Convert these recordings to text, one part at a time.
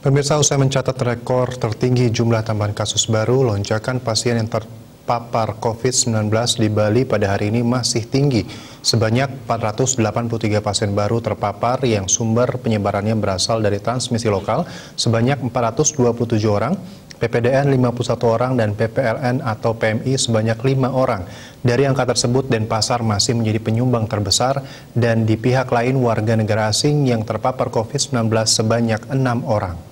Pemirsa usai mencatat rekor tertinggi jumlah tambahan kasus baru, lonjakan pasien yang terpapar COVID-19 di Bali pada hari ini masih tinggi. Sebanyak 483 pasien baru terpapar yang sumber penyebarannya berasal dari transmisi lokal sebanyak 427 orang, PPDN 51 orang, dan PPLN atau PMI sebanyak 5 orang. Dari angka tersebut, Denpasar masih menjadi penyumbang terbesar dan di pihak lain warga negara asing yang terpapar COVID-19 sebanyak 6 orang.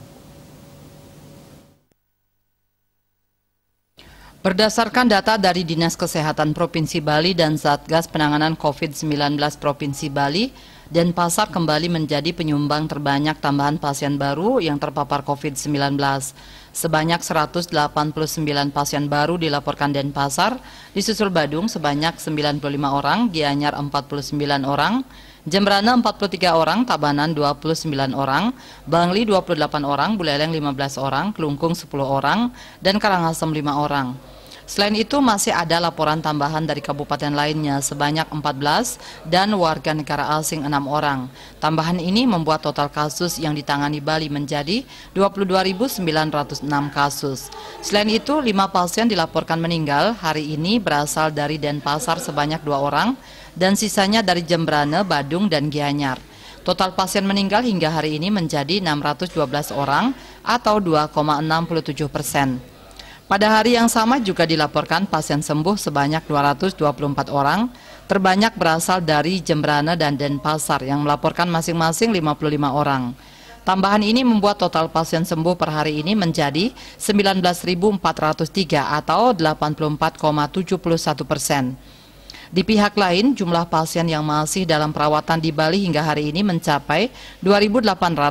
Berdasarkan data dari Dinas Kesehatan Provinsi Bali dan Satgas Penanganan COVID-19 Provinsi Bali, Denpasar kembali menjadi penyumbang terbanyak tambahan pasien baru yang terpapar COVID-19. Sebanyak 189 pasien baru dilaporkan Denpasar, disusul Badung sebanyak 95 orang, Gianyar 49 orang, Jembrana 43 orang, Tabanan 29 orang, Bangli 28 orang, Buleleng 15 orang, Kelungkung 10 orang, dan Karangasem 5 orang. Selain itu masih ada laporan tambahan dari kabupaten lainnya sebanyak 14 dan warga negara asing 6 orang. Tambahan ini membuat total kasus yang ditangani Bali menjadi 22.906 kasus. Selain itu, 5 pasien dilaporkan meninggal hari ini berasal dari Denpasar sebanyak 2 orang dan sisanya dari Jembrane, Badung, dan Gianyar. Total pasien meninggal hingga hari ini menjadi 612 orang atau 2,67 persen. Pada hari yang sama juga dilaporkan pasien sembuh sebanyak 224 orang, terbanyak berasal dari Jembrana dan Denpasar yang melaporkan masing-masing 55 orang. Tambahan ini membuat total pasien sembuh per hari ini menjadi 19.403 atau 84,71 persen. Di pihak lain, jumlah pasien yang masih dalam perawatan di Bali hingga hari ini mencapai 2.891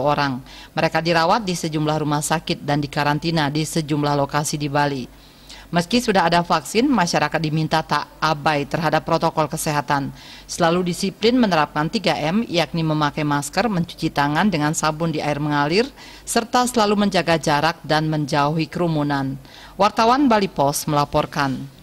orang. Mereka dirawat di sejumlah rumah sakit dan dikarantina di sejumlah lokasi di Bali. Meski sudah ada vaksin, masyarakat diminta tak abai terhadap protokol kesehatan. Selalu disiplin menerapkan 3M, yakni memakai masker, mencuci tangan dengan sabun di air mengalir, serta selalu menjaga jarak dan menjauhi kerumunan. Wartawan Bali Pos melaporkan.